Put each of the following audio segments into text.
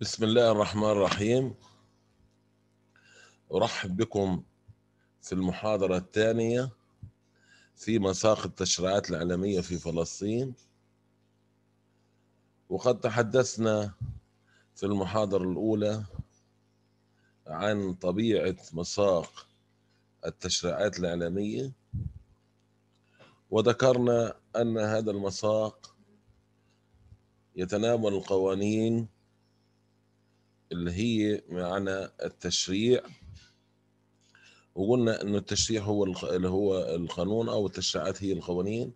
بسم الله الرحمن الرحيم أرحب بكم في المحاضرة الثانية في مساق التشريعات العالمية في فلسطين وقد تحدثنا في المحاضرة الأولى عن طبيعة مساق التشريعات العالمية وذكرنا أن هذا المساق يتناول القوانين اللي هي معنى التشريع وقلنا أن التشريع هو اللي هو القانون أو التشريعات هي القوانين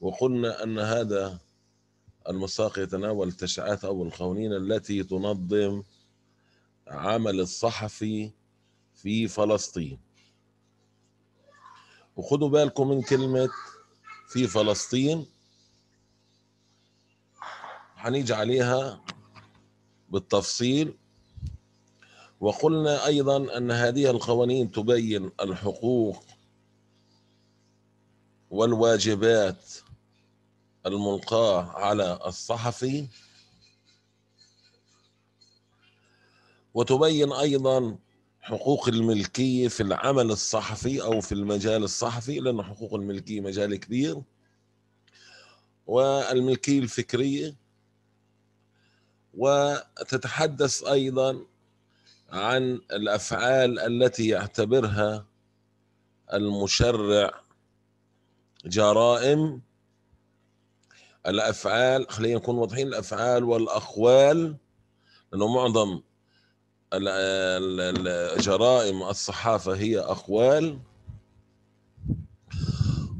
وقلنا أن هذا المساق يتناول التشريعات أو القوانين التي تنظم عمل الصحفي في فلسطين وخدوا بالكم من كلمة في فلسطين هنيجي عليها بالتفصيل وقلنا أيضا أن هذه القوانين تبين الحقوق والواجبات الملقاة على الصحفي وتبين أيضا حقوق الملكية في العمل الصحفي أو في المجال الصحفي لأن حقوق الملكية مجال كبير والملكية الفكرية وتتحدث أيضا عن الافعال التي يعتبرها المشرع جرائم الافعال خلينا نكون واضحين الافعال والاقوال لانه معظم جرائم الصحافه هي اقوال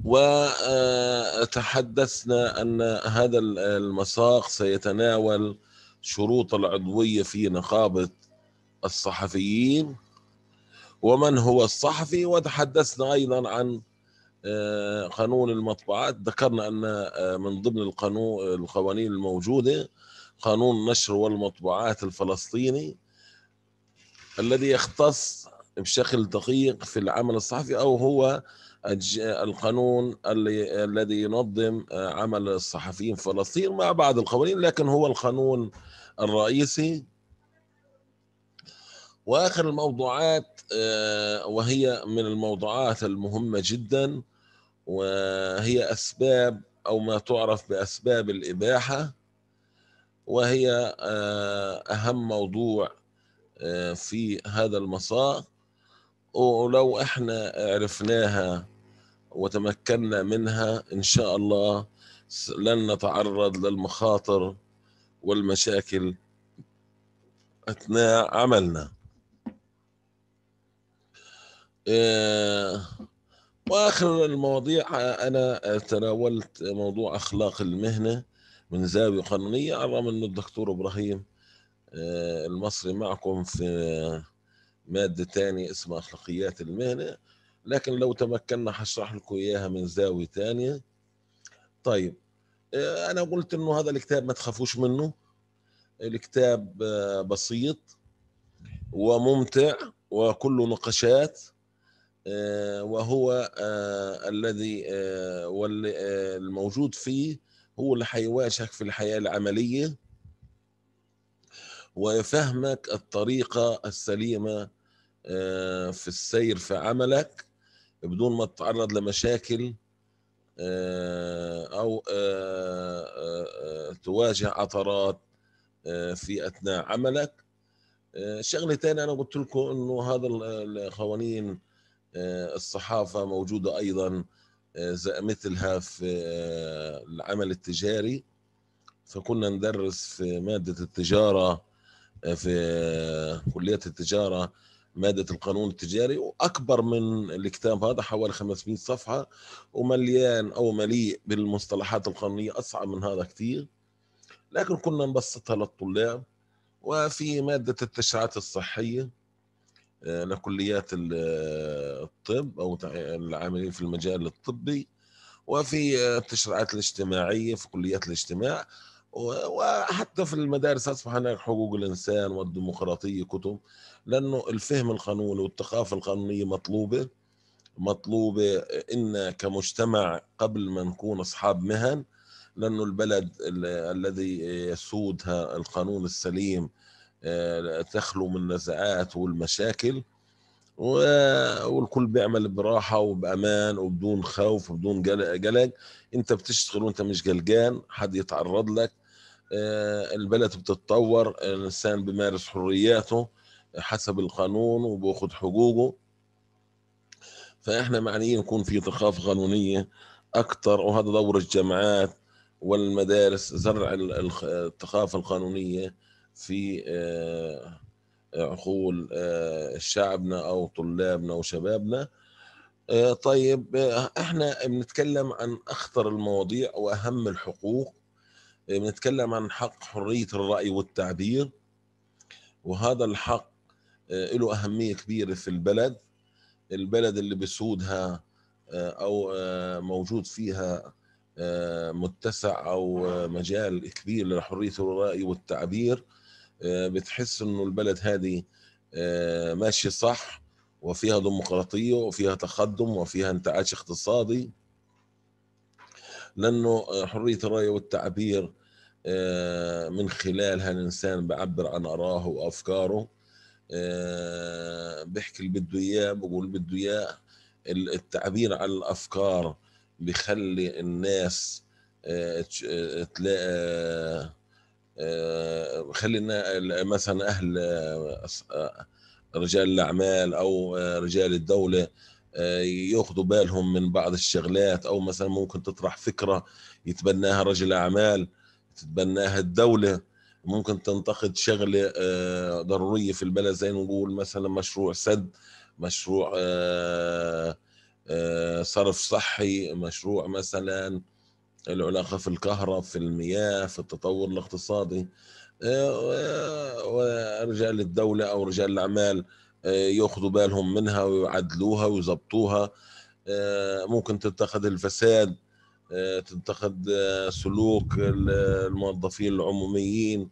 وتحدثنا ان هذا المساق سيتناول شروط العضويه في نقابه الصحفيين ومن هو الصحفي وتحدثنا ايضا عن آه، قانون المطبوعات ذكرنا ان آه، من ضمن القانون القوانين الموجوده قانون النشر والمطبوعات الفلسطيني الذي يختص بشكل دقيق في العمل الصحفي او هو القانون الذي ينظم آه، عمل الصحفيين في فلسطين مع بعض القوانين لكن هو القانون الرئيسي واخر الموضوعات آه، وهي من الموضوعات المهمه جدا وهي اسباب او ما تعرف باسباب الاباحه وهي آه، اهم موضوع آه، في هذا المساء ولو احنا عرفناها وتمكنا منها ان شاء الله لن نتعرض للمخاطر والمشاكل اثناء عملنا آه، واخر المواضيع انا تناولت موضوع اخلاق المهنه من زاويه قانونيه على الرغم ان الدكتور ابراهيم آه، المصري معكم في ماده ثانيه اسمها اخلاقيات المهنه لكن لو تمكنا حشرح لكم اياها من زاويه ثانيه طيب آه، انا قلت انه هذا الكتاب ما تخافوش منه الكتاب بسيط وممتع وكله نقاشات آه، وهو آه، الذي آه، والموجود فيه هو اللي حيواجهك في الحياة العملية ويفهمك الطريقة السليمة في السير في عملك بدون ما تتعرض لمشاكل أو تواجه عثرات في أثناء عملك شغلة تانية أنا قلت لكم أنه هذا القوانين آه، الصحافه موجوده ايضا آه، مثلها في آه، العمل التجاري فكنا ندرس في ماده التجاره في كليه التجاره ماده القانون التجاري واكبر من الكتاب هذا حوالي 500 صفحه ومليان او مليء بالمصطلحات القانونيه اصعب من هذا كثير لكن كنا نبسطها للطلاب وفي ماده التشريعات الصحيه لكليات الطب او العاملين في المجال الطبي وفي التشريعات الاجتماعيه في كليات الاجتماع وحتى في المدارس اصبح هناك حقوق الانسان والديمقراطيه كتب لانه الفهم القانوني والثقافه القانونيه مطلوبه مطلوبه ان كمجتمع قبل ما نكون اصحاب مهن لانه البلد الذي يسودها القانون السليم آه، تخلو من النزاعات والمشاكل والكل بيعمل براحة وبأمان وبدون خوف وبدون قلق انت بتشتغل وانت مش قلقان حد يتعرض لك آه، البلد بتتطور الإنسان بيمارس حرياته حسب القانون وبأخذ حقوقه فإحنا معنيين يكون في ثقافة قانونية أكثر وهذا دور الجامعات والمدارس زرع الثقافة القانونية في آه، آه، عقول آه، شعبنا او طلابنا وشبابنا طيب احنا بنتكلم عن اخطر المواضيع واهم الحقوق بنتكلم عن حق حريه الراي والتعبير وهذا الحق له اهميه كبيره في البلد البلد اللي بسودها او موجود فيها متسع او مجال كبير لحريه الراي والتعبير آه، بتحس انه البلد هذه آه، ماشيه صح وفيها ديمقراطيه وفيها تقدم وفيها انتعاش اقتصادي لانه آه، حريه الراي والتعبير من خلالها الانسان بيعبر عن اراه وافكاره بيحكي اللي بده اياه بقول بده اياه التعبير عن الافكار بخلي الناس تلاقي خلينا مثلا اهل آه، رجال الاعمال او آه، رجال الدوله آه، ياخذوا بالهم من بعض الشغلات او مثلا ممكن تطرح فكره يتبناها رجل اعمال تتبناها الدوله ممكن تنتقد شغله ضروريه في البلد زي نقول مثلا مشروع سد مشروع صرف صحي مشروع مثلا العلاقه في الكهرب في المياه في التطور الاقتصادي ورجال آه، آه، الدولة أو رجال الأعمال آه، ياخذوا بالهم منها ويعدلوها ويظبطوها ممكن تنتقد الفساد تنتقد سلوك الموظفين العموميين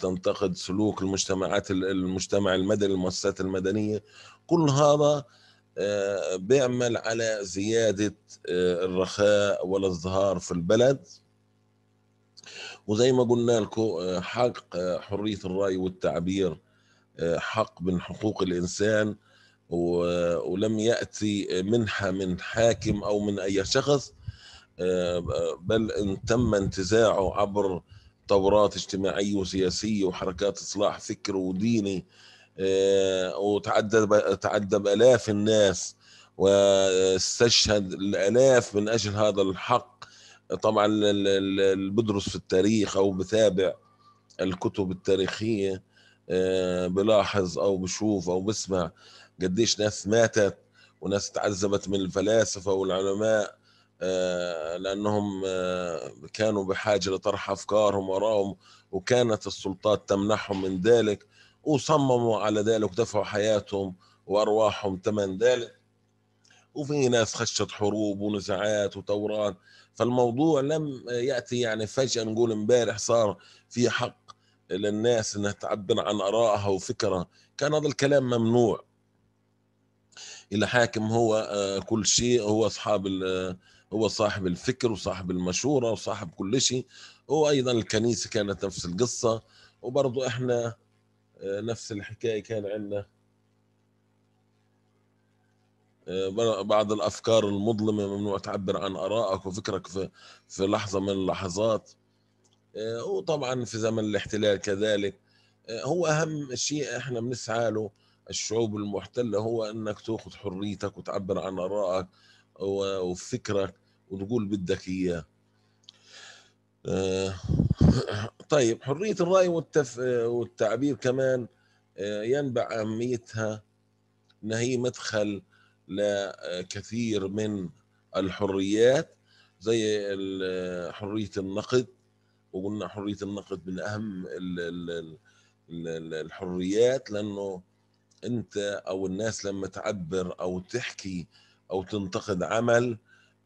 تنتقد سلوك المجتمعات المجتمع المدني المؤسسات المدنية كل هذا بيعمل على زيادة الرخاء والازدهار في البلد وزي ما قلنا لكم آه، حق آه، حريه الراي والتعبير آه، حق من حقوق الانسان ولم ياتي منحه من حاكم او من اي شخص بل ان تم انتزاعه عبر ثورات اجتماعيه وسياسيه وحركات اصلاح فكر وديني وتعدى تعدى بالاف الناس واستشهد الالاف من اجل هذا الحق طبعا اللي بدرس في التاريخ او بتابع الكتب التاريخيه آه، بلاحظ او بشوف او بسمع قديش ناس ماتت وناس تعذبت من الفلاسفه والعلماء آه، لانهم آه، كانوا بحاجه لطرح افكارهم وراهم وكانت السلطات تمنحهم من ذلك وصمموا على ذلك ودفعوا حياتهم وارواحهم ثمن ذلك وفي ناس خشت حروب ونزاعات وثورات فالموضوع لم ياتي يعني فجاه نقول امبارح صار في حق للناس انها تعبر عن ارائها وفكرها كان هذا الكلام ممنوع اللي حاكم هو آه، كل شيء هو اصحاب آه، هو صاحب الفكر وصاحب المشوره وصاحب كل شيء وايضا الكنيسه كانت نفس القصه وبرضه احنا آه، نفس الحكايه كان عندنا بعض الافكار المظلمه ممنوع تعبر عن ارائك وفكرك في في لحظه من اللحظات آه، وطبعا في زمن الاحتلال كذلك آه، هو اهم شيء احنا بنسعى له الشعوب المحتله هو انك تاخذ حريتك وتعبر عن ارائك وفكرك وتقول بدك اياه آه، طيب حرية الرأي والتف... والتعبير كمان ينبع أهميتها إن هي مدخل لكثير من الحريات زي حرية النقد وقلنا حرية النقد من أهم الحريات لأنه أنت أو الناس لما تعبر أو تحكي أو تنتقد عمل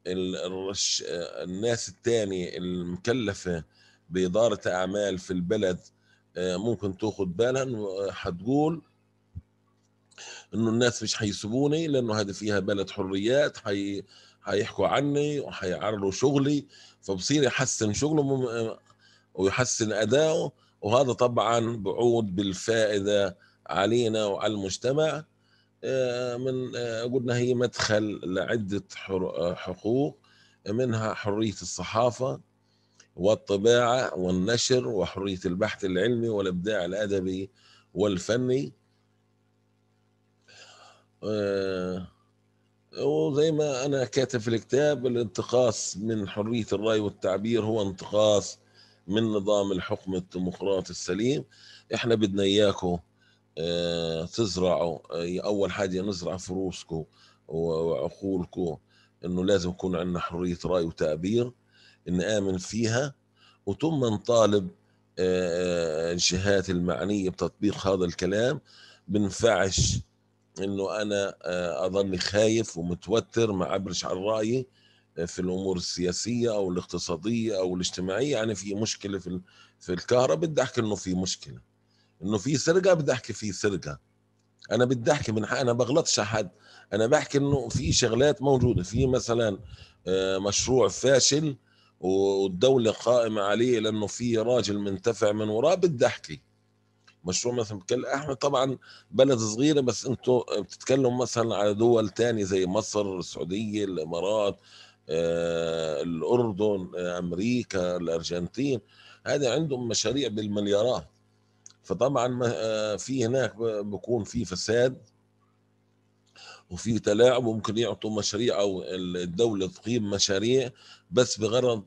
الناس الثانية المكلفة بإدارة أعمال في البلد آه، ممكن تأخذ بالها حتقول انه الناس مش حيسيبوني لانه هذه فيها بلد حريات حي حيحكوا عني وحيعرضوا شغلي فبصير يحسن شغله آه، ويحسن اداؤه وهذا طبعا بعود بالفائده علينا وعلى المجتمع آه، من آه، قلنا هي مدخل لعده حقوق منها حريه الصحافه والطباعه والنشر وحريه البحث العلمي والابداع الادبي والفني آه، وزي ما انا كاتب في الكتاب الانتقاص من حريه الراي والتعبير هو انتقاص من نظام الحكم الديمقراطي السليم احنا بدنا اياكم آه، تزرعوا آه، اول حاجه نزرع في روسكم وعقولكم انه لازم يكون عندنا حريه راي وتعبير نامن فيها وثم نطالب الجهات المعنيه بتطبيق هذا الكلام بنفعش انه انا آه، اظل خايف ومتوتر ما عبرش عن رايي آه، في الامور السياسيه او الاقتصاديه او الاجتماعيه يعني في مشكله في في الكهرباء بدي احكي انه في مشكله انه في سرقه بدي احكي في سرقه انا بدي احكي من حق انا بغلطش حد انا بحكي انه في شغلات موجوده في مثلا آه، مشروع فاشل والدوله قائمه عليه لانه في راجل منتفع من وراه بدي احكي مشروع مثلا بتكلم احنا طبعا بلد صغيره بس انتوا بتتكلموا مثلا على دول ثانيه زي مصر السعوديه الامارات آه، الاردن آه، امريكا الارجنتين هذا عندهم مشاريع بالمليارات فطبعا آه، في هناك بكون في فساد وفي تلاعب وممكن يعطوا مشاريع او الدوله تقيم مشاريع بس بغرض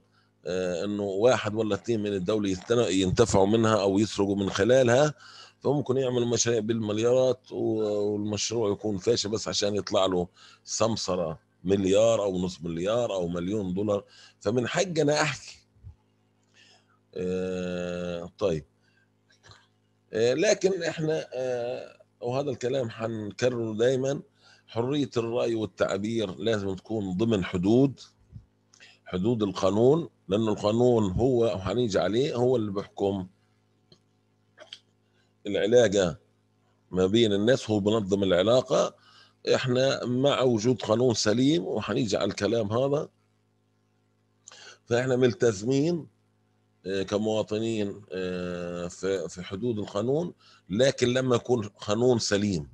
آه، انه واحد ولا اثنين من الدوله ينتفعوا منها او يسرقوا من خلالها فممكن يعملوا مشاريع بالمليارات والمشروع يكون فاشل بس عشان يطلع له سمسره مليار او نص مليار او مليون دولار فمن حقنا احكي آه طيب آه لكن احنا آه وهذا الكلام حنكرره دايما حريه الراي والتعبير لازم تكون ضمن حدود حدود القانون لأنه القانون هو هنيجي عليه هو اللي بيحكم العلاقة ما بين الناس هو بنظم العلاقة احنا مع وجود قانون سليم وهنيجي على الكلام هذا فاحنا ملتزمين آه، كمواطنين آه، في حدود القانون لكن لما يكون قانون سليم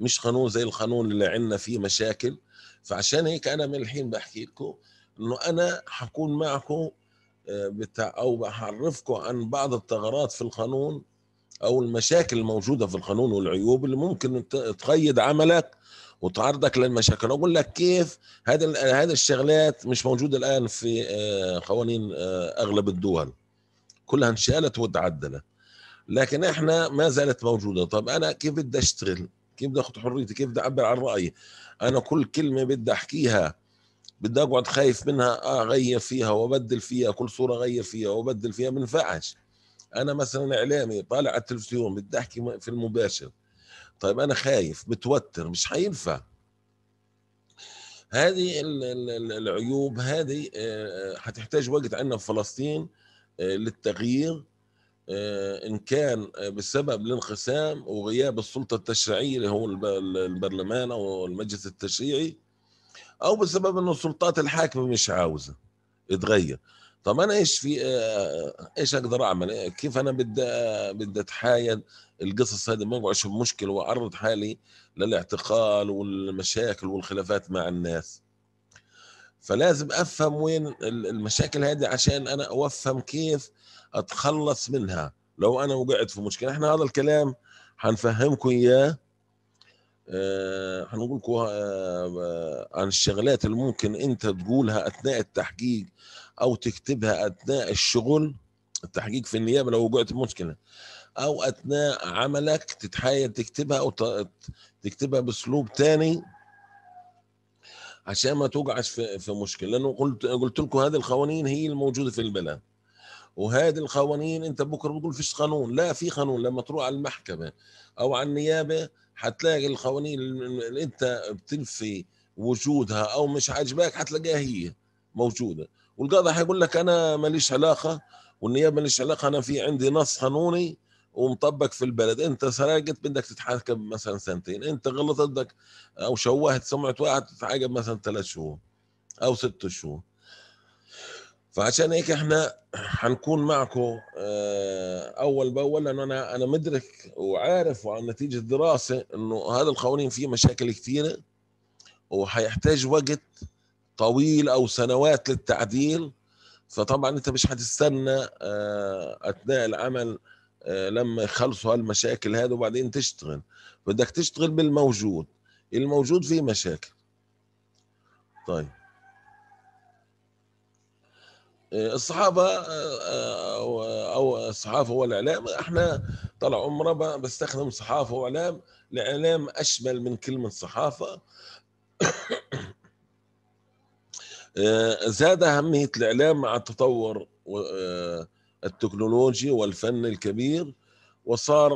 مش قانون زي القانون اللي عندنا فيه مشاكل فعشان هيك انا من الحين بحكي لكم انه انا حكون معكم آه، بتاع او بحرفكم عن بعض الثغرات في القانون او المشاكل الموجوده في القانون والعيوب اللي ممكن تقيد عملك وتعرضك للمشاكل اقول لك كيف هذا هذا الشغلات مش موجوده الان في آه، قوانين آه، اغلب الدول كلها انشالت وتعدلت لكن احنا ما زالت موجوده طب انا كيف بدي اشتغل كيف بدي اخذ حريتي كيف بدي اعبر عن رايي انا كل كلمه بدي احكيها بدي اقعد خايف منها آه، اغير فيها وابدل فيها كل صوره اغير فيها وابدل فيها ما ينفعش انا مثلا اعلامي طالع على التلفزيون بدي احكي في المباشر طيب انا خايف متوتر مش حينفع هذه العيوب هذه آه، آه، حتحتاج وقت عندنا في فلسطين للتغيير ان كان بسبب الانقسام وغياب السلطه التشريعيه اللي هو البرلمان او المجلس التشريعي او بسبب انه السلطات الحاكمه مش عاوزه تغير طب انا ايش في آه، آه، ايش اقدر اعمل كيف انا بدي آه، بدي اتحايل القصص هذه ما وقعش بمشكله واعرض حالي للاعتقال والمشاكل والخلافات مع الناس فلازم افهم وين المشاكل هذه عشان انا اوفهم كيف اتخلص منها لو انا وقعت في مشكله احنا هذا الكلام حنفهمكم اياه آه، هنقول آه، آه، عن الشغلات اللي ممكن انت تقولها اثناء التحقيق او تكتبها اثناء الشغل التحقيق في النيابه لو وقعت مشكله او اثناء عملك تتحايل تكتبها او تكتبها باسلوب ثاني عشان ما توقعش في, في مشكله لانه قلت قلت لكم هذه القوانين هي الموجوده في البلد وهذه القوانين انت بكره بتقول فيش قانون لا في قانون لما تروح على المحكمه او على النيابه حتلاقي القوانين اللي انت بتنفي وجودها او مش عاجباك حتلاقيها هي موجوده والقاضي حيقول لك انا ماليش علاقه والنيابه ماليش علاقه انا في عندي نص قانوني ومطبق في البلد انت سرقت بدك تتحاكم مثلا سنتين انت غلطت بدك او شوهت سمعه واحد تتعاقب مثلا ثلاث شهور او ست شهور فعشان هيك احنا حنكون معكم آه، اول باول لانه انا انا مدرك وعارف وعن نتيجه دراسه انه هذا القوانين فيه مشاكل كثيره وحيحتاج وقت طويل او سنوات للتعديل فطبعا انت مش حتستنى آه، اثناء العمل آه، لما يخلصوا هالمشاكل هذه وبعدين تشتغل بدك تشتغل بالموجود الموجود فيه مشاكل طيب آه، الصحافه آه، آه، او الصحافه والاعلام احنا طلع عمره بستخدم صحافه واعلام الاعلام اشمل من كلمه صحافه زاد اهميه الاعلام مع التطور التكنولوجي والفن الكبير وصار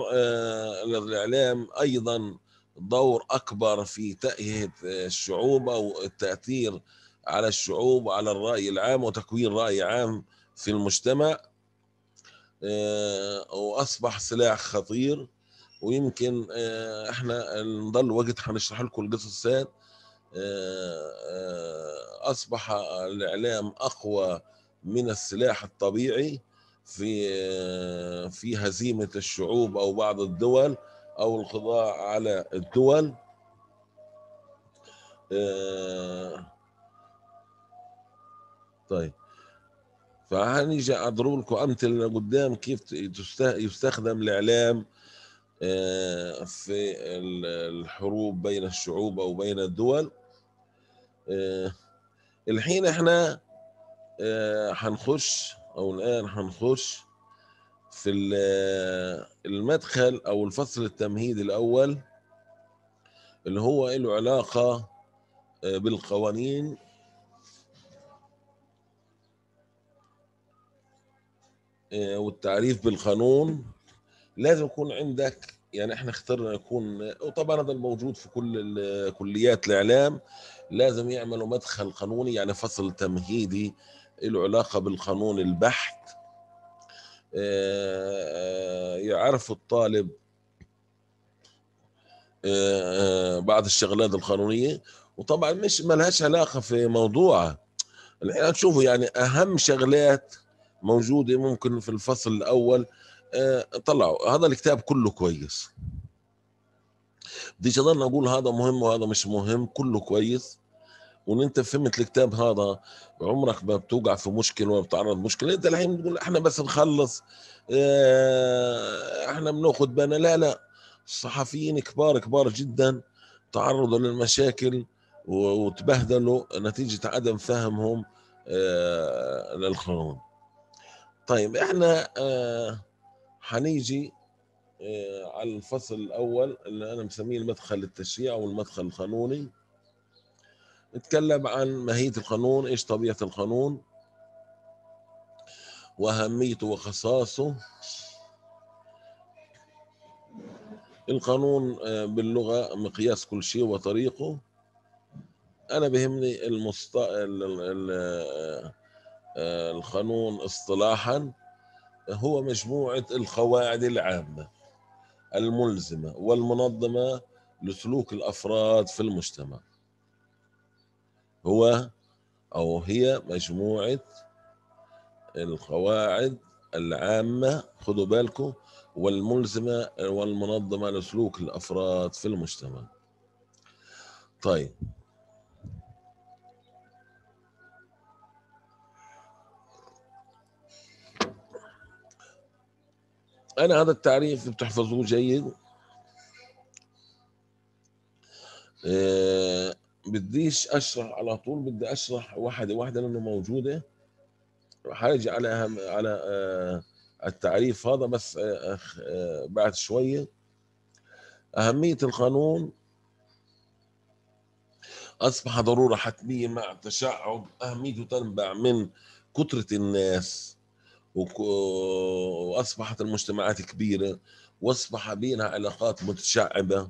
الاعلام ايضا دور اكبر في تاهيه الشعوب او التاثير على الشعوب وعلى الرأي العام وتكوين رأي عام في المجتمع آه، وأصبح سلاح خطير ويمكن آه، احنا نضل وقت حنشرح لكم القصص هذه آه، أصبح الإعلام أقوى من السلاح الطبيعي في في هزيمة الشعوب أو بعض الدول أو القضاء على الدول طيب فهنيجي اضرب لكم امثله قدام كيف يستخدم الاعلام آه، في الحروب بين الشعوب او بين الدول آه، الحين احنا هنخش آه، او الان هنخش في المدخل او الفصل التمهيدي الاول اللي هو له علاقه بالقوانين آه، والتعريف بالقانون لازم يكون عندك يعني احنا اخترنا يكون وطبعا هذا الموجود في كل كليات الاعلام لازم يعملوا مدخل قانوني يعني فصل تمهيدي له علاقه بالقانون البحث آه، آه، يعرف الطالب بعض الشغلات القانونيه وطبعا مش ملهاش علاقه في موضوعه الحين تشوفوا يعني اهم شغلات موجوده ممكن في الفصل الاول آه، طلعوا هذا الكتاب كله كويس بديش اضل اقول هذا مهم وهذا مش مهم كله كويس وان انت فهمت الكتاب هذا عمرك ما بتوقع في مشكله ولا بتتعرض لمشكله انت الحين بتقول احنا بس نخلص آه، احنا بناخذ بالنا لا لا صحفيين كبار كبار جدا تعرضوا للمشاكل وتبهدلوا نتيجه عدم فهمهم آه، للقانون طيب احنا هنيجي آه، آه، على الفصل الاول اللي انا مسميه المدخل التشريع او المدخل القانوني نتكلم عن ماهيه القانون ايش طبيعه القانون واهميته وخصائصه القانون آه، باللغه مقياس كل شيء وطريقه انا بهمني المست... القانون اصطلاحا هو مجموعة القواعد العامة الملزمة والمنظمة لسلوك الأفراد في المجتمع هو أو هي مجموعة القواعد العامة خذوا بالكم والملزمة والمنظمة لسلوك الأفراد في المجتمع طيب أنا هذا التعريف بتحفظوه جيد آه، بديش أشرح على طول بدي أشرح واحدة واحدة لأنه موجودة رح ارجع على أهم على آه، التعريف هذا بس آه، بعد شوية أهمية القانون أصبح ضرورة حتمية مع التشعب أهميته تنبع من كثرة الناس واصبحت المجتمعات كبيره واصبح بينها علاقات متشعبه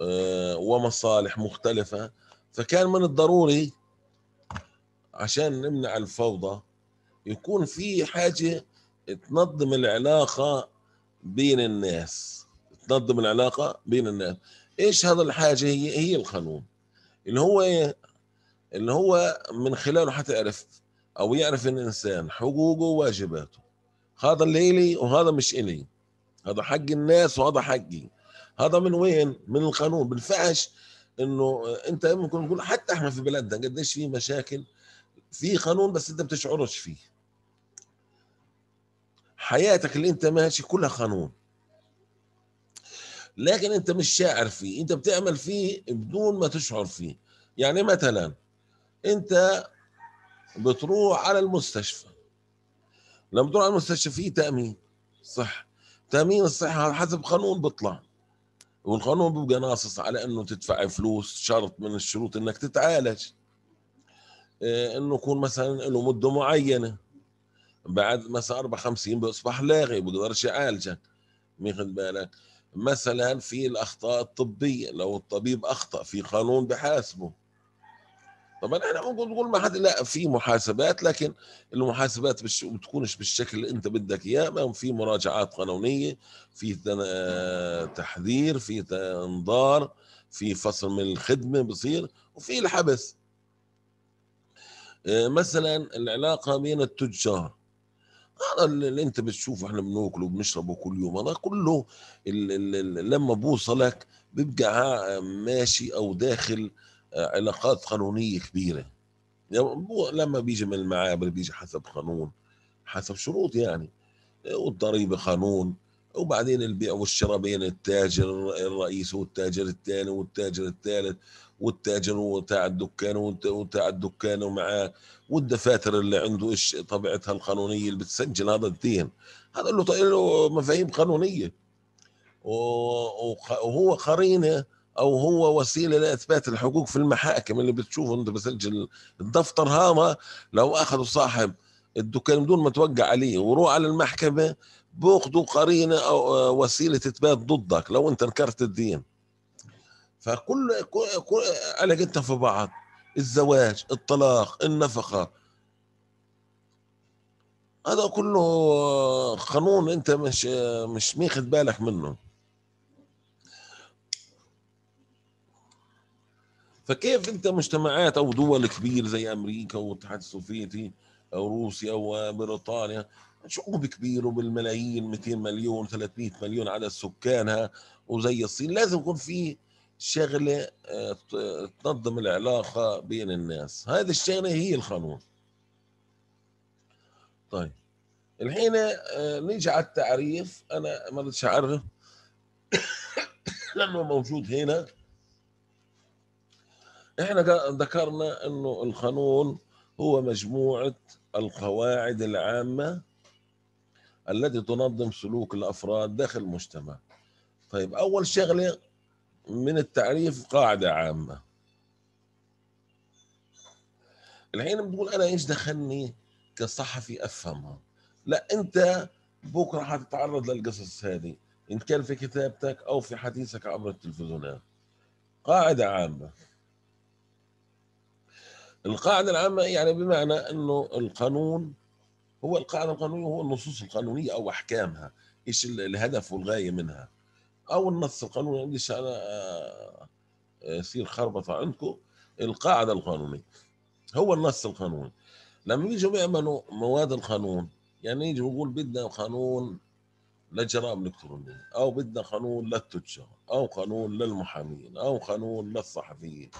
آه، ومصالح مختلفه فكان من الضروري عشان نمنع الفوضى يكون في حاجه تنظم العلاقه بين الناس تنظم العلاقه بين الناس ايش هذا الحاجه هي هي القانون اللي هو إيه؟ اللي هو من خلاله حتعرف او يعرف الانسان حقوقه وواجباته هذا اللي الي وهذا مش الي هذا حق الناس وهذا حقي هذا من وين من القانون بالفعش انه انت ممكن نقول حتى احنا في بلادنا قديش في مشاكل في قانون بس انت بتشعرش فيه حياتك اللي انت ماشي كلها قانون لكن انت مش شاعر فيه انت بتعمل فيه بدون ما تشعر فيه يعني مثلا انت بتروح على المستشفى لما بتروح على المستشفى في تامين صح تامين الصحه حسب قانون بيطلع والقانون بيبقى ناصص على انه تدفع فلوس شرط من الشروط انك تتعالج آه، انه يكون مثلا له مده معينه بعد مثلا 4 50 بيصبح لاغي بيقدرش يعالجك ماخذ بالك مثلا في الاخطاء الطبيه لو الطبيب اخطا في قانون بحاسبه طبعا احنا ممكن نقول ما حد لا في محاسبات لكن المحاسبات مش بتكونش بالشكل اللي انت بدك اياه في مراجعات قانونيه في آه، تحذير في انذار في فصل من الخدمه بصير وفي الحبس آه، مثلا العلاقه بين التجار هذا اللي انت بتشوفه احنا بناكله وبنشربه كل يوم هذا كله اللي لما بوصلك بيبقى آه، ماشي او داخل آه، علاقات قانونيه كبيره يعني لما بيجي من المعابر بيجي حسب قانون حسب شروط يعني آه، والضريبه قانون وبعدين البيع والشراء بين التاجر الرئيس والتاجر الثاني والتاجر الثالث والتاجر وتاع الدكان وتاع الدكان ومعاه والدفاتر اللي عنده ايش طبيعتها القانونيه اللي بتسجل هذا الدين هذا له مفاهيم قانونيه وهو قرينه او هو وسيله لاثبات الحقوق في المحاكم اللي بتشوفه انت بسجل الدفتر هذا لو اخذوا صاحب الدكان بدون ما توقع عليه وروح على المحكمه بياخذوا قرينه او آه، وسيله اثبات ضدك لو انت انكرت الدين فكل كل علاقتنا في بعض الزواج الطلاق النفقه هذا كله آه، قانون انت مش آه، مش ماخذ بالك منه فكيف انت مجتمعات او دول كبير زي امريكا والاتحاد السوفيتي او روسيا وبريطانيا شعوب كبير وبالملايين 200 مليون 300 مليون على سكانها وزي الصين لازم يكون في شغله آه، تنظم العلاقه بين الناس هذه الشغله هي القانون طيب الحين آه، نيجي على التعريف انا ما بديش اعرف لانه موجود هنا احنا ذكرنا انه القانون هو مجموعه القواعد العامه التي تنظم سلوك الافراد داخل المجتمع طيب اول شغله من التعريف قاعده عامه الحين بتقول انا ايش دخلني كصحفي افهمها لا انت بكره حتتعرض للقصص هذه ان كان في كتابتك او في حديثك عبر التلفزيونات قاعده عامه القاعدة العامة يعني بمعنى أنه القانون هو القاعدة القانونية هو النصوص القانونية أو أحكامها إيش الهدف والغاية منها أو النص القانوني عندي أنا آه، آه، يصير خربطة عندكم القاعدة القانونية هو النص القانوني لما يجوا بيعملوا مواد القانون يعني يجوا يقول بدنا قانون للجرائم الإلكترونية أو بدنا قانون للتجار أو قانون للمحامين أو قانون للصحفيين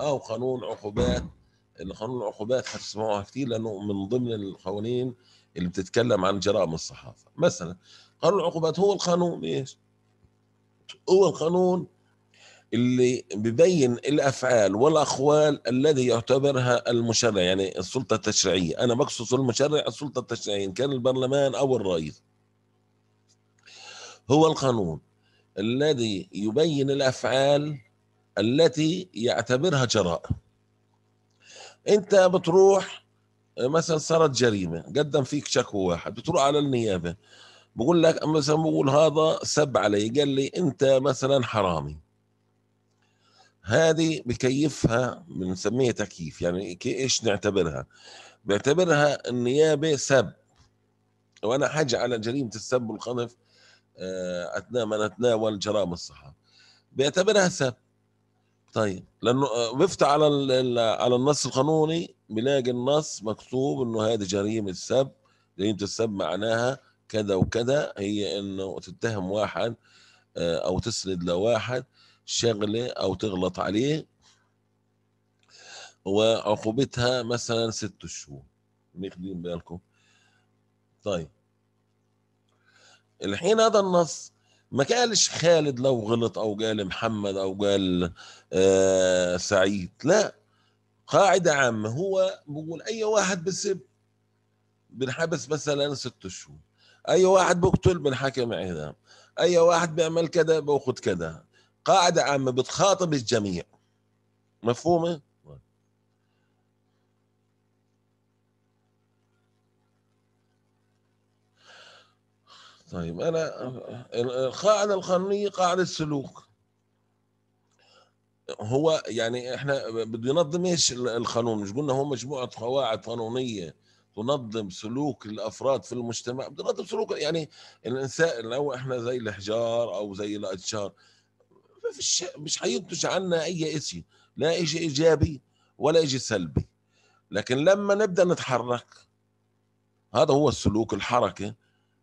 أو قانون عقوبات القانون العقوبات هتسمعوها كتير لانه من ضمن القوانين اللي بتتكلم عن جرائم الصحافه مثلا قانون العقوبات هو القانون ايش هو القانون اللي ببين الافعال والاقوال الذي يعتبرها المشرع يعني السلطه التشريعيه انا بقصد المشرع السلطه التشريعيه ان كان البرلمان او الرئيس هو القانون الذي يبين الافعال التي يعتبرها جرائم انت بتروح مثلا صارت جريمه قدم فيك شكوى واحد بتروح على النيابه بقول لك مثلا بقول هذا سب علي قال لي انت مثلا حرامي هذه بكيفها بنسميها تكييف يعني ايش نعتبرها بيعتبرها النيابه سب وانا حاجة على جريمه السب والقذف آه، اثناء ما نتناول جرائم الصحه بيعتبرها سب طيب لانه آه، وفت على على النص القانوني بلاقي النص مكتوب انه هذه جريمه سب جريمه السب معناها كذا وكذا هي انه تتهم واحد آه، او تسند لواحد شغله او تغلط عليه وعقوبتها مثلا ست شهور ناخدين بالكم طيب الحين هذا النص ما قالش خالد لو غلط او قال محمد او قال آه، سعيد لا قاعده عامه هو بقول اي واحد بسب بنحبس مثلا ست شهور اي واحد بقتل بنحكم اعدام اي واحد بيعمل كذا باخذ كذا قاعده عامه بتخاطب الجميع مفهومه طيب أنا القاعدة القانونية قاعدة سلوك هو يعني احنا بده ينظم ايش القانون مش قلنا هو مجموعة قواعد قانونية تنظم سلوك الافراد في المجتمع بده ينظم سلوك يعني الانسان لو احنا زي الحجار او زي الاشجار ما فيش مش حينتج عنا اي شيء لا شيء ايجابي ولا شيء سلبي لكن لما نبدا نتحرك هذا هو السلوك الحركه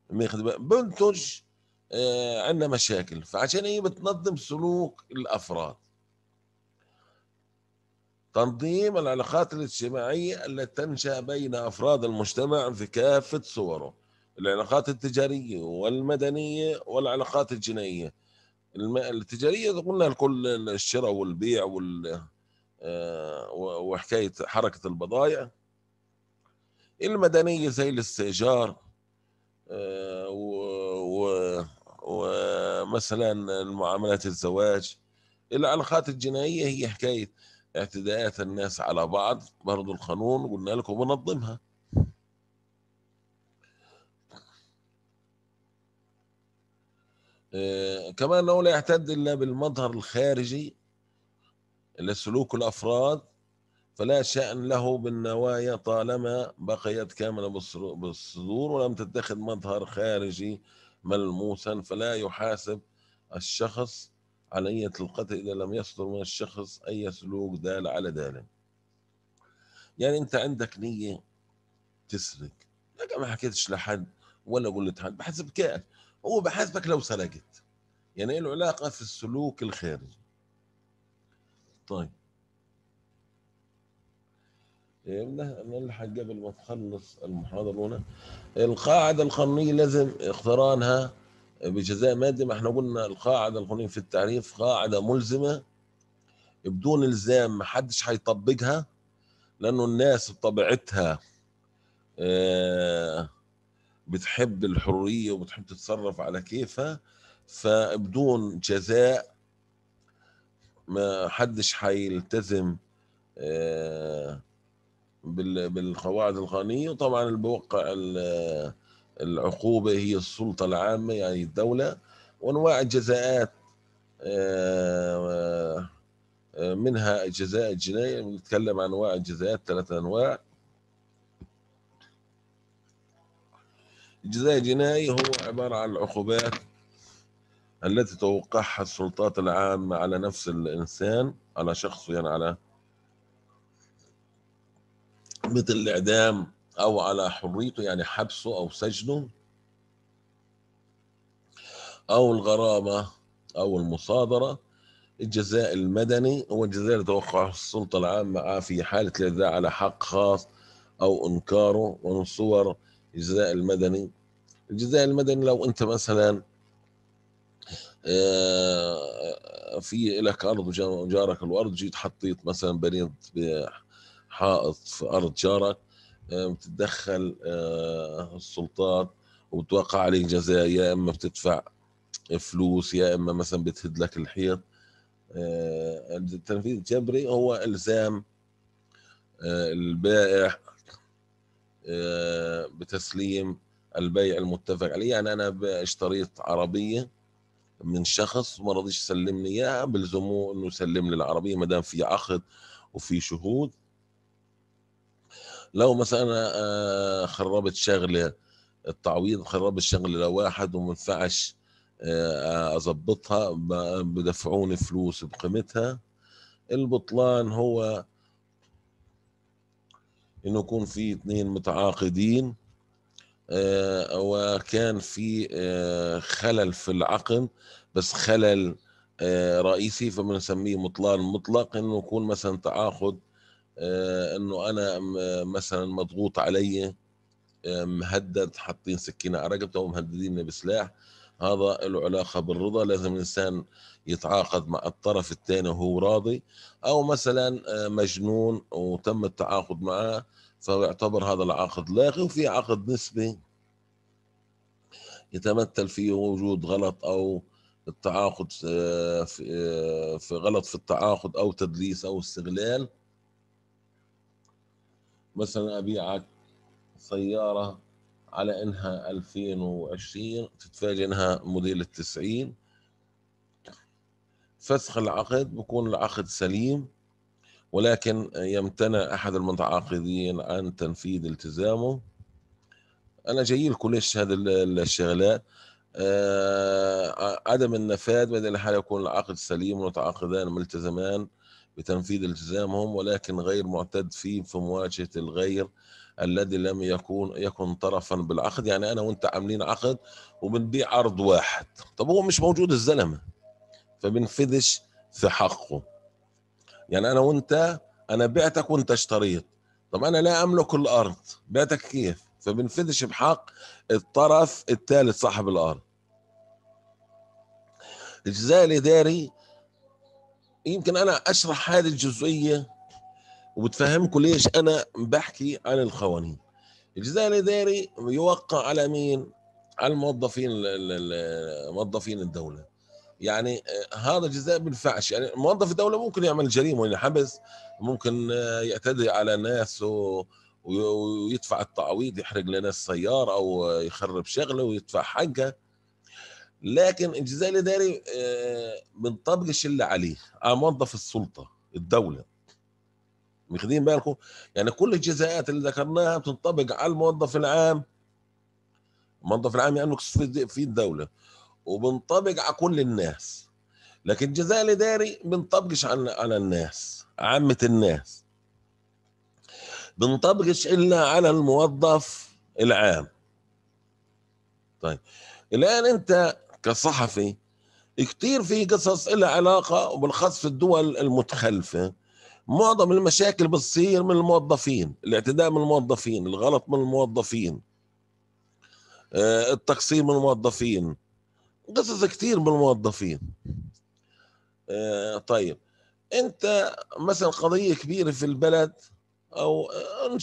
ما يخدم بنتج آه، عندنا مشاكل فعشان هي بتنظم سلوك الافراد تنظيم العلاقات الاجتماعية التي تنشأ بين أفراد المجتمع في كافة صوره العلاقات التجارية والمدنية والعلاقات الجنائية التجارية قلنا الكل الشراء والبيع وال آه، وحكاية حركة البضائع المدنية زي الاستئجار آه، ومثلا معاملات الزواج العلاقات الجنائية هي حكاية اعتداءات الناس على بعض برضو القانون قلنا لكم بنظمها آه، كمان أنه لا يعتد إلا بالمظهر الخارجي لسلوك الأفراد فلا شأن له بالنوايا طالما بقيت كاملة بالصدور ولم تتخذ مظهر خارجي ملموسا فلا يحاسب الشخص على نية القتل إذا لم يصدر من الشخص أي سلوك دال على ذلك يعني أنت عندك نية تسرق لك ما حكيتش لحد ولا قلت حد بحسب كيف هو بحسبك لو سرقت يعني له إيه علاقة في السلوك الخارجي طيب نلحق قبل ما تخلص المحاضره هنا القاعده القانونيه لازم اقترانها بجزاء مادي ما احنا قلنا القاعده القانونيه في التعريف قاعده ملزمه بدون الزام ما حدش هيطبقها لانه الناس بطبيعتها آه، بتحب الحريه وبتحب تتصرف على كيفها فبدون جزاء ما حدش هيلتزم آه، بالقواعد القانونيه وطبعا اللي بوقع العقوبه هي السلطه العامه يعني الدوله وانواع الجزاءات آه، منها الجزاء الجنائي بنتكلم عن انواع الجزاءات ثلاثة انواع الجزاء الجنائي هو عباره عن العقوبات التي توقعها السلطات العامه على نفس الانسان على شخص يعني على مثل الإعدام أو على حريته يعني حبسه أو سجنه أو الغرامة أو المصادرة الجزاء المدني هو الجزاء اللي توقعه السلطة العامة آه، في حالة الإعداء على حق خاص أو إنكاره ومن صور الجزاء المدني الجزاء المدني لو أنت مثلا آه، في لك أرض وجارك الأرض جيت حطيت مثلا بنيت حائط في ارض جارك بتتدخل آه، السلطات وبتوقع عليك جزاء يا اما بتدفع فلوس يا اما مثلا بتهد لك الحيط آه، التنفيذ الجبري هو الزام آه، البائع بتسليم البيع المتفق عليه يعني انا اشتريت عربيه من شخص وما رضيش يسلمني اياها بلزموه انه يسلم لي العربيه ما دام في عقد وفي شهود لو مثلا آه، آه، خربت شغله التعويض خربت شغله لواحد وما ينفعش آه، اظبطها بدفعوني فلوس بقيمتها البطلان هو انه يكون في اثنين متعاقدين وكان في خلل في العقد بس خلل رئيسي فبنسميه مطلان مطلق انه يكون مثلا تعاقد آه، انه انا مثلا مضغوط علي آه، مهدد حاطين سكينه على رقبته ومهدديني بسلاح هذا له علاقه بالرضا لازم الانسان يتعاقد مع الطرف الثاني وهو راضي او مثلا آه، مجنون وتم التعاقد معه فيعتبر هذا العقد لاغي وفي عقد نسبي يتمثل في وجود غلط او التعاقد في غلط في التعاقد او تدليس او استغلال مثلا ابيعك سياره على انها 2020 تتفاجئ انها موديل التسعين فسخ العقد بكون العقد سليم ولكن يمتنع احد المتعاقدين عن تنفيذ التزامه انا جاي لكم ليش هذه الشغلات آه عدم النفاذ بدل الحال يكون العقد سليم والمتعاقدان ملتزمان بتنفيذ التزامهم ولكن غير معتد فيه في مواجهة الغير الذي لم يكون يكن طرفا بالعقد يعني أنا وأنت عاملين عقد وبنبيع أرض واحد طب هو مش موجود الزلمة فبنفذش في حقه يعني أنا وأنت أنا بعتك وأنت اشتريت طب أنا لا أملك الأرض بعتك كيف فبنفذش بحق الطرف الثالث صاحب الأرض الجزاء الإداري يمكن انا اشرح هذه الجزئيه وبتفهمكم ليش انا بحكي عن القوانين الجزاء الاداري يوقع على مين على الموظفين موظفين الدوله يعني آه، هذا الجزاء ما بينفعش يعني موظف الدوله ممكن يعمل جريمه حبس ممكن آه، يعتدي على ناس و... ويدفع التعويض يحرق لناس سيارة أو يخرب شغله ويدفع حقه لكن الجزاء الاداري بنطبقش اللي آه، عليه آه، موظف السلطه الدوله واخدين بالكم يعني كل الجزاءات اللي ذكرناها بتنطبق على الموظف العام الموظف العام يعني في الدوله وبنطبق على كل الناس لكن الجزاء الاداري بنطبقش على على الناس عامه الناس بنطبقش الا على الموظف العام طيب الان انت كصحفي كثير في قصص لها علاقة وبالخاص في الدول المتخلفة معظم المشاكل بتصير من الموظفين الاعتداء من الموظفين الغلط من الموظفين آه، التقصير من الموظفين قصص كثير من الموظفين آه، طيب انت مثلا قضية كبيرة في البلد او آه،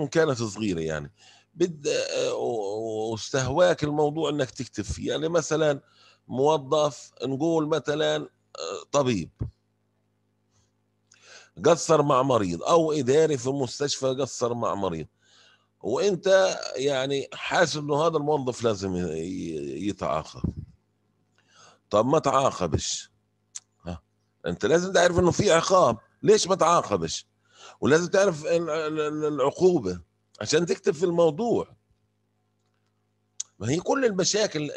ان كانت صغيرة يعني بد آه، واستهواك الموضوع انك تكتب فيه يعني مثلا موظف نقول مثلا آه، طبيب قصر مع مريض او اداري في مستشفى قصر مع مريض وانت يعني حاسس انه هذا الموظف لازم يتعاقب طب ما تعاقبش ها انت لازم تعرف انه في عقاب ليش ما تعاقبش ولازم تعرف العقوبه عشان تكتب في الموضوع ما هي كل المشاكل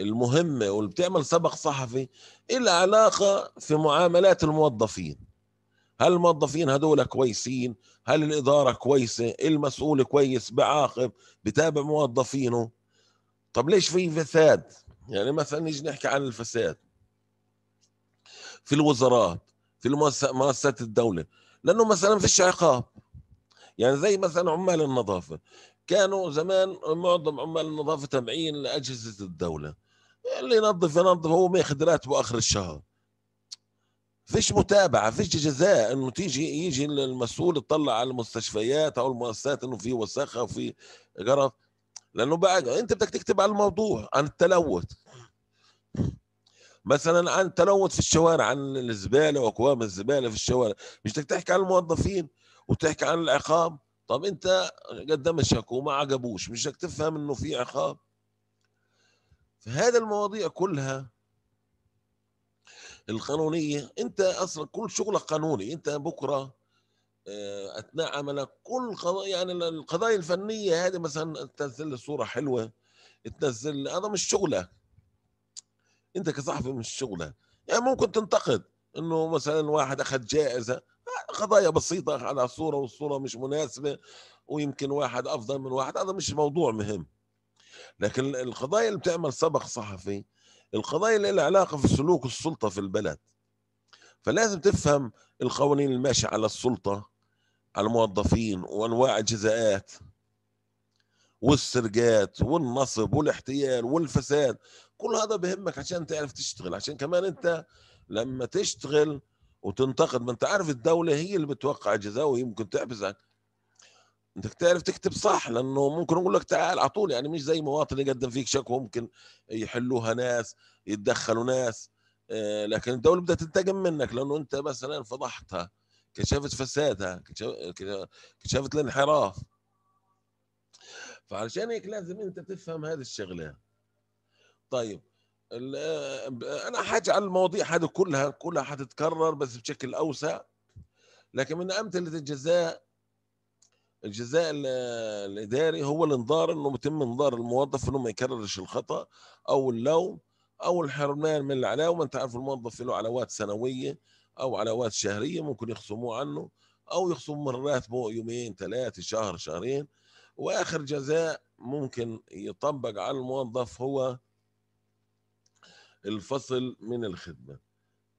المهمه واللي بتعمل سبق صحفي إلها علاقه في معاملات الموظفين هل الموظفين هدول كويسين هل الاداره كويسه المسؤول كويس بعاقب بتابع موظفينه طب ليش في فساد يعني مثلا نيجي نحكي عن الفساد في الوزارات في مؤسسات الدوله لانه مثلا فيش عقاب يعني زي مثلا عمال النظافه كانوا زمان معظم عمال النظافه تابعين لاجهزه الدوله اللي ينظف ينظف هو ماخذ راتبه اخر الشهر فيش متابعه فيش جزاء انه تيجي يجي المسؤول يطلع على المستشفيات او المؤسسات انه في وسخه وفي قرف لانه بعد انت بدك تكتب على الموضوع عن التلوث مثلا عن التلوث في الشوارع عن الزباله واكوام الزباله في الشوارع مش بدك تحكي عن الموظفين وتحكي عن العقاب طب انت قدمت شكوى ما عجبوش مش بدك تفهم انه في عقاب فهذا المواضيع كلها القانونيه انت اصلا كل شغلك قانوني انت بكره آه، اثناء عملك كل قضايا يعني القضايا الفنيه هذه مثلا تنزل صوره حلوه تنزل هذا مش شغلك انت كصحفي مش شغلك يعني ممكن تنتقد انه مثلا واحد اخذ جائزه قضايا بسيطة على صورة والصورة مش مناسبة ويمكن واحد أفضل من واحد هذا مش موضوع مهم لكن القضايا اللي بتعمل سبق صحفي القضايا اللي لها علاقة في سلوك السلطة في البلد فلازم تفهم القوانين الماشية على السلطة على الموظفين وأنواع الجزاءات والسرقات والنصب والاحتيال والفساد كل هذا بهمك عشان تعرف تشتغل عشان كمان انت لما تشتغل وتنتقد ما انت عارف الدوله هي اللي بتوقع الجزاء وهي ممكن تحبسك انك تعرف تكتب صح لانه ممكن اقول لك تعال على طول يعني مش زي مواطن يقدم فيك شكوى ممكن يحلوها ناس يتدخلوا ناس آه، لكن الدوله بدها تنتقم منك لانه انت مثلا فضحتها كشفت فسادها كشفت الانحراف فعلشان هيك لازم انت تفهم هذه الشغله طيب انا على المواضيع هذه كلها كلها حتتكرر بس بشكل اوسع لكن من امثله الجزاء الجزاء الاداري هو الانظار انه يتم انظار الموظف انه ما يكررش الخطا او اللوم او الحرمان من العلاوه انت عارف الموظف له علاوات سنويه او علاوات شهريه ممكن يخصموه عنه او يخصموا من راتبه يومين ثلاثه شهر شهرين واخر جزاء ممكن يطبق على الموظف هو الفصل من الخدمة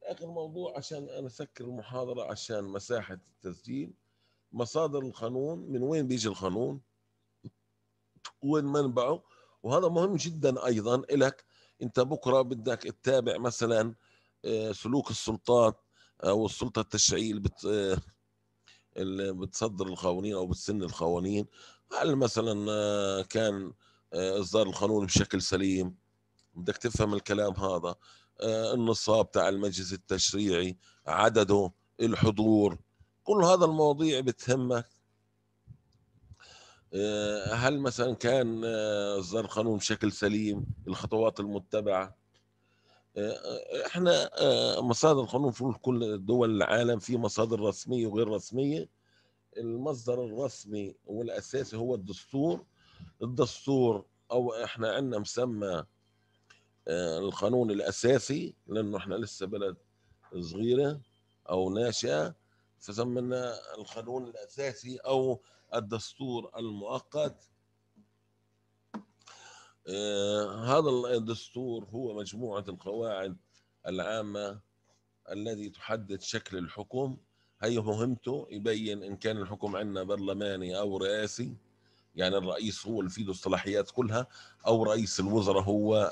آخر موضوع عشان أنا أسكر المحاضرة عشان مساحة التسجيل مصادر القانون من وين بيجي القانون وين منبعه وهذا مهم جدا أيضا إلك أنت بكرة بدك تتابع مثلا آه، سلوك السلطات آه، أو السلطة التشريعية آه، اللي بتصدر القوانين أو بتسن القوانين هل مثلا كان إصدار القانون بشكل سليم بدك تفهم الكلام هذا آه، النصاب تاع المجلس التشريعي عدده الحضور كل هذا المواضيع بتهمك آه، هل مثلا كان اصدار آه، القانون بشكل سليم الخطوات المتبعه احنا مصادر القانون في كل دول العالم في مصادر رسميه وغير رسميه المصدر الرسمي والاساسي هو الدستور الدستور او احنا عندنا مسمى آه، القانون الاساسي لانه احنا لسه بلد صغيره او ناشئه فسمنا القانون الاساسي او الدستور المؤقت آه، هذا الدستور هو مجموعه القواعد العامه الذي تحدد شكل الحكم هي مهمته يبين ان كان الحكم عندنا برلماني او رئاسي يعني الرئيس هو اللي في له الصلاحيات كلها او رئيس الوزراء هو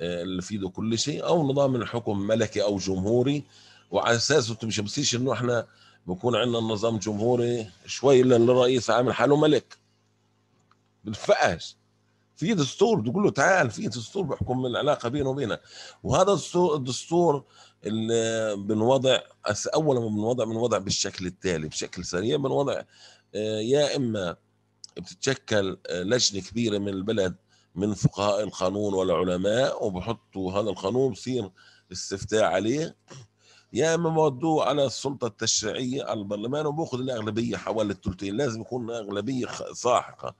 اللي في ده كل شيء او نظام الحكم ملكي او جمهوري وعلى اساسه انت مش انه احنا بكون عندنا نظام جمهوري شوي الا الرئيس عامل حاله ملك بالفقش في دستور بتقول له تعال في دستور بحكم العلاقه بينه وبينه وهذا الدستور اللي بنوضع اول ما بنوضع بنوضع بالشكل التالي بشكل سريع بنوضع آه، يا اما بتتشكل آه، لجنه كبيره من البلد من فقهاء القانون والعلماء وبحطوا هذا القانون بصير استفتاء عليه يا اما بودوه على السلطه التشريعيه على البرلمان وباخذ الاغلبيه حوالي الثلثين لازم يكون اغلبيه ساحقه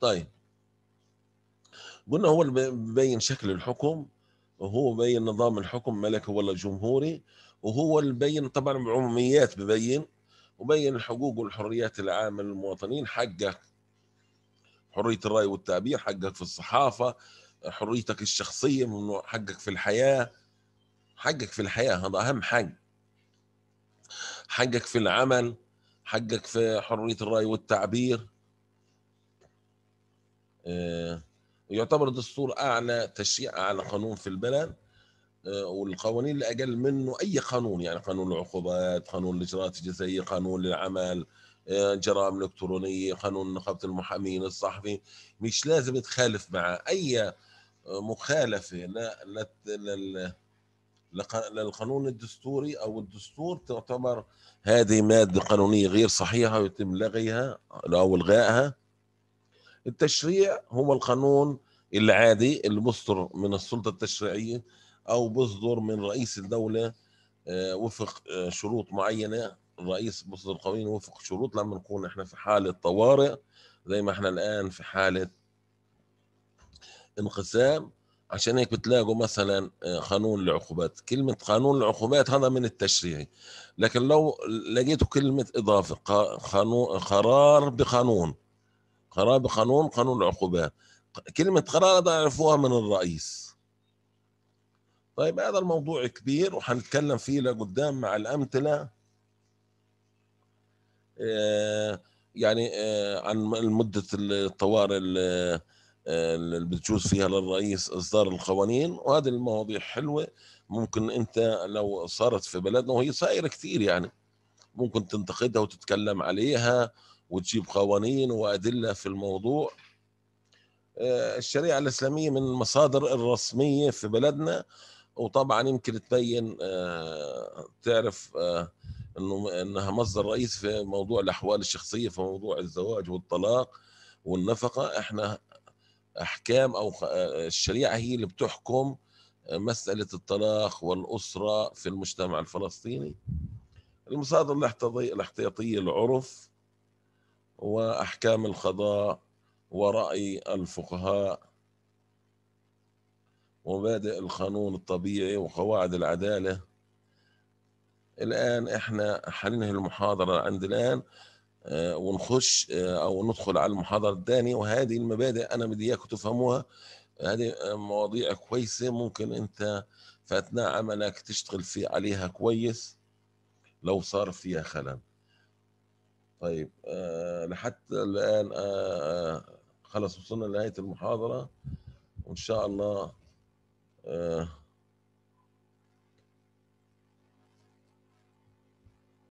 طيب قلنا هو اللي بيبين شكل الحكم وهو بين نظام الحكم ملكي ولا جمهوري وهو البين طبعا بعموميات ببين وبين الحقوق والحريات العامة للمواطنين حقك حرية الرأي والتعبير حقك في الصحافة حريتك الشخصية حقك في الحياة حقك في الحياة هذا أهم حق حقك في العمل حقك في حرية الرأي والتعبير آه يعتبر الدستور اعلى تشريع اعلى قانون في البلد آه، والقوانين اللي اقل منه اي قانون يعني قانون العقوبات قانون الاجراءات الجزائيه قانون العمل، آه، جرائم الكترونيه قانون نقابه المحامين الصحفي مش لازم تخالف مع اي آه، مخالفه لا لا للقانون الدستوري او الدستور تعتبر هذه ماده قانونيه غير صحيحه ويتم لغيها او الغائها التشريع هو القانون العادي اللي بصدر من السلطه التشريعيه او بصدر من رئيس الدوله آه، وفق آه، شروط معينه الرئيس بصدر قوانين وفق شروط لما نكون احنا في حاله طوارئ زي ما احنا الان في حاله انقسام عشان هيك بتلاقوا مثلا آه، قانون العقوبات كلمة قانون العقوبات هذا من التشريعي لكن لو لقيتوا كلمة إضافة قانون قرار بقانون قرار بقانون قانون العقوبات كلمة قرار يعرفوها من الرئيس طيب هذا الموضوع كبير وحنتكلم فيه لقدام مع الأمثلة آه، يعني آه، عن مدة الطوارئ آه، اللي بتجوز فيها للرئيس إصدار القوانين وهذه المواضيع حلوة ممكن أنت لو صارت في بلدنا وهي صايرة كثير يعني ممكن تنتقدها وتتكلم عليها وتجيب قوانين وأدلة في الموضوع آه، الشريعه الاسلاميه من المصادر الرسميه في بلدنا وطبعا يمكن تبين آه، تعرف آه، انه انها مصدر رئيس في موضوع الاحوال الشخصيه في موضوع الزواج والطلاق والنفقه احنا احكام او الشريعه هي اللي بتحكم مساله الطلاق والاسره في المجتمع الفلسطيني المصادر الاحتياطيه العرف واحكام القضاء ورأي الفقهاء ومبادئ القانون الطبيعي وقواعد العدالة الآن إحنا حننهي المحاضرة عند الآن آه، ونخش آه، أو ندخل على المحاضرة الثانية وهذه المبادئ أنا بدي إياكم تفهموها هذه آه، مواضيع كويسة ممكن أنت في أثناء عملك تشتغل في عليها كويس لو صار فيها خلل طيب أه لحتى الآن أه خلص وصلنا لنهايه المحاضره وان شاء الله آه